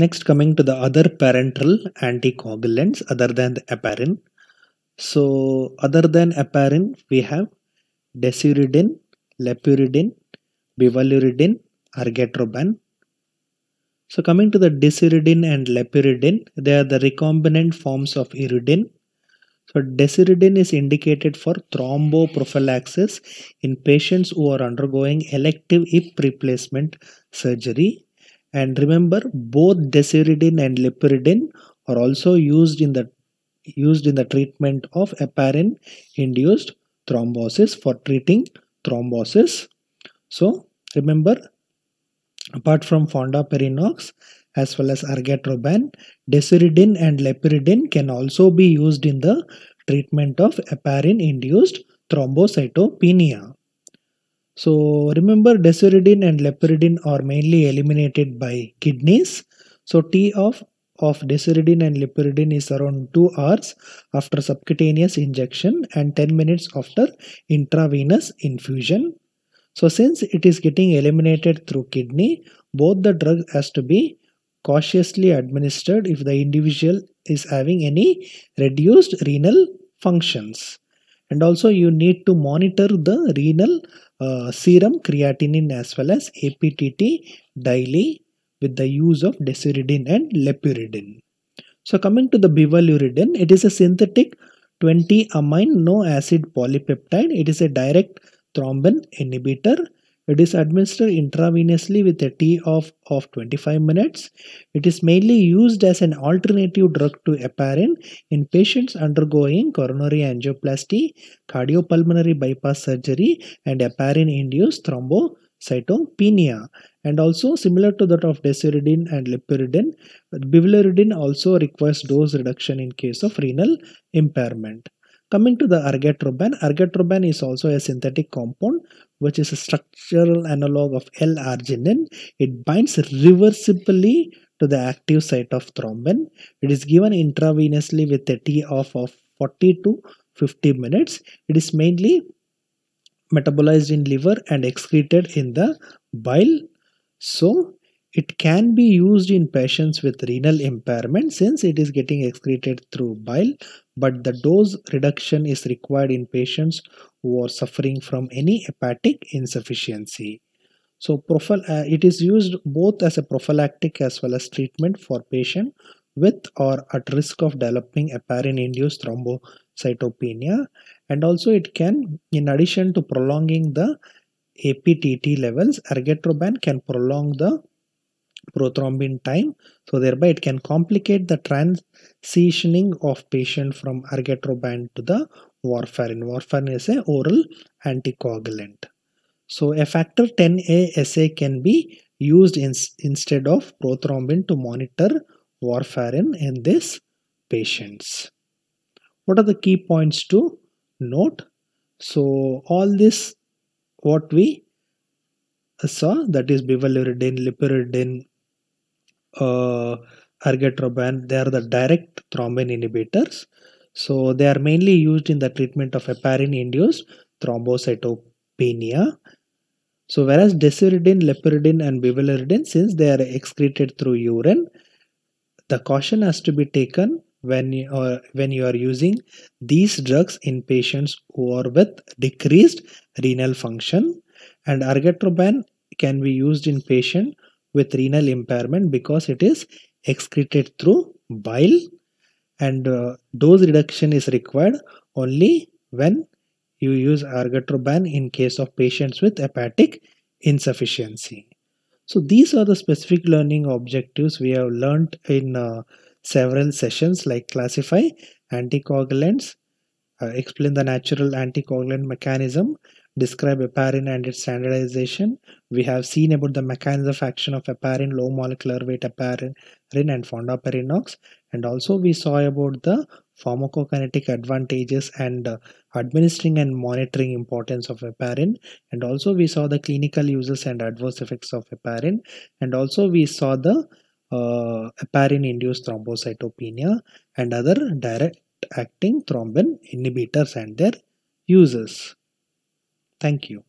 Next, coming to the other parenteral anticoagulants other than the aparin. So, other than aparin, we have desiridin, lepuridine, bivaluridin, argatroban. So, coming to the desiridin and lepuridine, they are the recombinant forms of iridin. So, desiridin is indicated for thromboprophylaxis in patients who are undergoing elective hip replacement surgery and remember both desiridin and lipiridin are also used in the used in the treatment of aparin induced thrombosis for treating thrombosis so remember apart from fondaparinux as well as argatroban desiridin and lipiridin can also be used in the treatment of aparin induced thrombocytopenia so remember desoridine and lepidine are mainly eliminated by kidneys. So T of of desoridine and lepidine is around 2 hours after subcutaneous injection and 10 minutes after intravenous infusion. So since it is getting eliminated through kidney, both the drug has to be cautiously administered if the individual is having any reduced renal functions and also you need to monitor the renal uh, serum creatinine as well as APTT daily with the use of desuridine and lepuridine. So coming to the bivaluridine, it is a synthetic 20 amino acid polypeptide. It is a direct thrombin inhibitor it is administered intravenously with a T of, of 25 minutes. It is mainly used as an alternative drug to heparin in patients undergoing coronary angioplasty, cardiopulmonary bypass surgery, and heparin-induced thrombocytopenia. And also similar to that of desuridine and lipiridine, bivalirudin also requires dose reduction in case of renal impairment. Coming to the argatroban, argatroban is also a synthetic compound which is a structural analog of L-arginine. It binds reversibly to the active site of thrombin. It is given intravenously with a T-off of 40 to 50 minutes. It is mainly metabolized in liver and excreted in the bile. So it can be used in patients with renal impairment since it is getting excreted through bile, but the dose reduction is required in patients who are suffering from any hepatic insufficiency. So profil uh, it is used both as a prophylactic as well as treatment for patient with or at risk of developing heparin induced thrombocytopenia and also it can in addition to prolonging the APTT levels ergotroban can prolong the prothrombin time. So thereby it can complicate the transitioning of patient from argatroban to the warfarin. Warfarin is a oral anticoagulant. So a factor 10A assay can be used in, instead of prothrombin to monitor warfarin in these patients. What are the key points to note? So all this what we saw that is bivalirudin, lipirudin, uh, they are the direct thrombin inhibitors. So they are mainly used in the treatment of heparin-induced thrombocytopenia. So whereas deseridine, leperidin, and bivalirudin, since they are excreted through urine, the caution has to be taken when you, uh, when you are using these drugs in patients who are with decreased renal function and argetroban can be used in patients with renal impairment because it is excreted through bile and uh, dose reduction is required only when you use argatroban in case of patients with hepatic insufficiency. So these are the specific learning objectives we have learnt in uh, several sessions like classify anticoagulants, uh, explain the natural anticoagulant mechanism describe heparin and its standardization. We have seen about the mechanism of action of heparin, low molecular weight heparin and fondaparinux and also we saw about the pharmacokinetic advantages and uh, administering and monitoring importance of heparin and also we saw the clinical uses and adverse effects of heparin and also we saw the uh, heparin induced thrombocytopenia and other direct acting thrombin inhibitors and their uses. Thank you.